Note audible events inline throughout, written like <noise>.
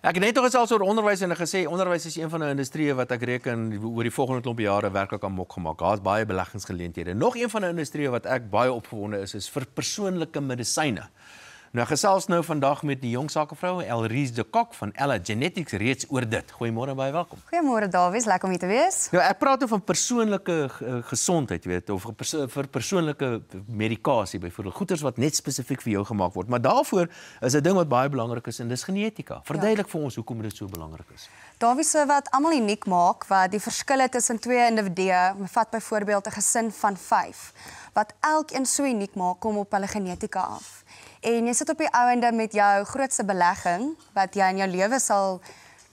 Ek het net nog gesels oor onderwys en ek gesê onderwys is een van die industrieë wat ek reken oor die volgende klomp jare werklik aan mok gemaak. Daar's baie beleggingsgeleenthede. Nog een van die industrieë wat ek baie opgewonde is is vir persoonlike medisyne. Nou gesels nou vandag met die jong sakevrou Elrise de Kok van Ella Genetics reeds oor dit. Goeiemôre baie welkom. Goeiemôre Dawies, lekker om hier te wees. Ja, nou, ek praat oor van persoonlike eh, gesondheid, weet, of perso vir persoonlike medikasie, byvoorbeeld goeders wat net spesifiek vir jou gemaak word. Maar daarvoor is 'n ding wat baie belangrik is en dis genetika. Verduidelik ja. vir ons hoekom dit so belangrik is. Dawies, so wat almal uniek maak, wat die verskille tussen in twee individue, vat byvoorbeeld 'n gesin van 5, wat elkeen so uniek maak, kom op hulle genetika af. En jy sit op die ouende met jou grootste belegging wat jy in jou lewe sal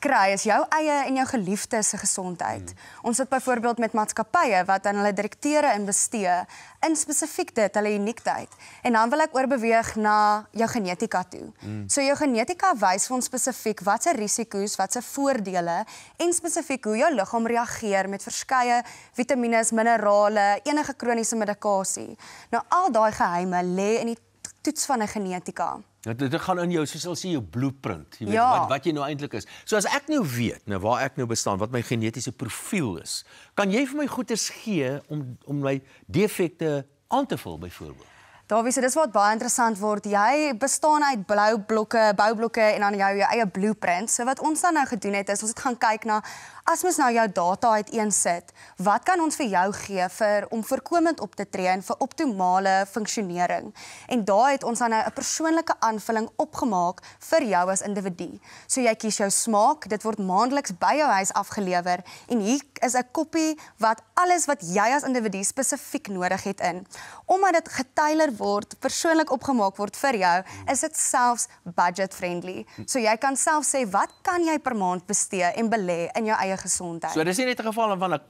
kry is jou eie en jou geliefdes se gesondheid. Mm. Ons het byvoorbeeld met maatskappye wat aan hulle direkteure investeer in spesifiek dit hulle uniekheid. En dan wil ek oorbeweeg na jou genetika toe. Mm. So jou genetika wys vir ons spesifiek wat se risiko's, wat se voordele en spesifiek hoe jou liggaam reageer met verskeie vitamiene, minerale, enige kroniese medikasie. Nou al daai geheime lê in die toets van 'n genetika. Dit dit gaan in jou soos as jy jou blueprint, jy weet ja. wat wat jy nou eintlik is. So as ek nou weet nou waar ek nou bestaan, wat my genetiese profiel is, kan jy vir my goeders gee om om my defekte aan te vul byvoorbeeld. Dawies, dis wat baie interessant word. Jy bestaan uit blou blokke, boublokke en dan jou, jou eie blueprint. So wat ons dan nou gedoen het is ons het gaan kyk na as mens nou jou data uiteensit, wat kan ons vir jou gee vir om voorkomend op te tree en vir optimale funksionering? En daai het ons dan nou 'n persoonlike aanvulling opgemaak vir jou as individu. So jy kies jou smaak, dit word maandeliks by jou huis afgelewer en hier is 'n koppie wat alles wat jy as individu spesifiek nodig het in. Omdat dit getailer word, persoonlik opgemaak word vir jou, is dit selfs budget friendly. So jy kan self sê wat kan jy per maand bestee en belê in jou eie gesondheid. So dis nie net 'n geval van 'n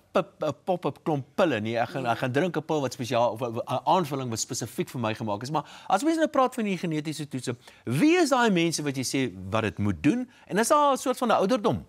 pop-up klomp pille nie. Ek gaan nee. ek gaan drink 'n pil wat spesiaal of 'n aanvulling wat spesifiek vir my gemaak is. Maar as mense nou praat van die genetiese toetse, wie is daai mense wat jy sê wat dit moet doen? En is daar 'n soort van 'n ouderdom?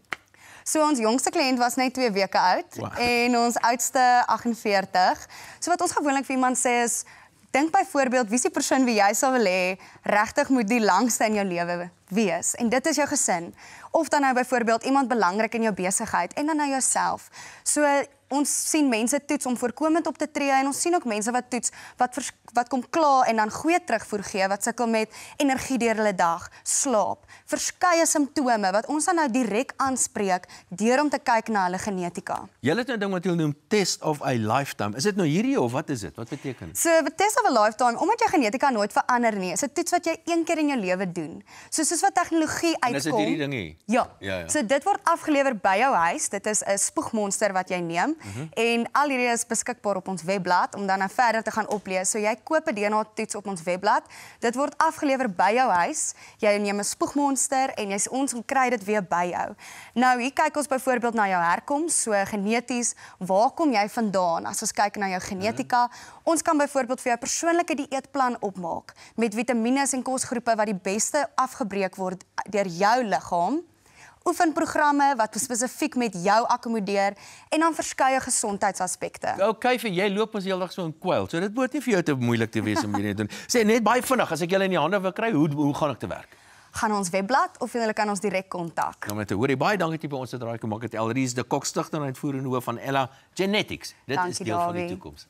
So ons jongste kliënt was net 2 weke oud wow. en ons oudste 48. So wat ons gewoonlik vir iemand sê is dink byvoorbeeld wie se persoon wie jy sal wil hê regtig moet die langste in jou lewe wees en dit is jou gesin of dan nou byvoorbeeld iemand belangrik in jou besigheid en dan nou jouself. So ons sien mense toets om voorkomend op te tree en ons sien ook mense wat toets wat wat kom klaar en dan goeie terugvoer gee wat sukkel met energie deur hulle dag, slaap, verskeie simptome wat ons dan nou direk aanspreek deur om te kyk na hulle genetika. Julle het nou 'n ding wat hulle noem test of a lifetime. Is dit nou hierdie of wat is dit? Wat beteken dit? So, test of a lifetime, omdat jy genetika nooit verander nie, is dit toets wat jy een keer in jou lewe doen. So so soos wat tegnologie uitkom. Dis dit hierdie ding hier. Ja. ja. ja. So dit word afgelewer by jou huis. Dit is 'n spoegmonster wat jy neem mm -hmm. en al hierdie is beskikbaar op ons webblad om dan nou verder te gaan oplees. So jy koop 'n DNA toets op ons webblad. Dit word afgelewer by jou huis. Jy neem 'n spoegmonster en jy's ons om kry dit weer by jou. Nou hier kyk ons byvoorbeeld na jou herkoms, so geneties, waar kom jy vandaan? As ons kyk na jou genetika, mm -hmm. ons kan byvoorbeeld vir jou persoonlike dieetplan opmaak met vitamiene en kosgroepe wat die beste afgebreek gebreek word deur jou liggaam. Oefenprogramme wat spesifiek met jou akkommodeer en dan verskeie gesondheidsaspekte. Okay, vir jy loop ons heeldag so in kwyl. So dit moet nie vir jou te moeilik te wees om hierdie te doen. <laughs> Sê net baie vinnig as ek julle in die hande wil kry, hoe hoe gaan ek te werk? gaan ons webblad of jy kan ons direk kontak. Nou met hoorie baie dankie dat jy by ons het raai kom maak het Elrie's the Kokstigter en uitvoerende hoof van Ella Genetics. Dit dankie is deel Darby. van die toekoms.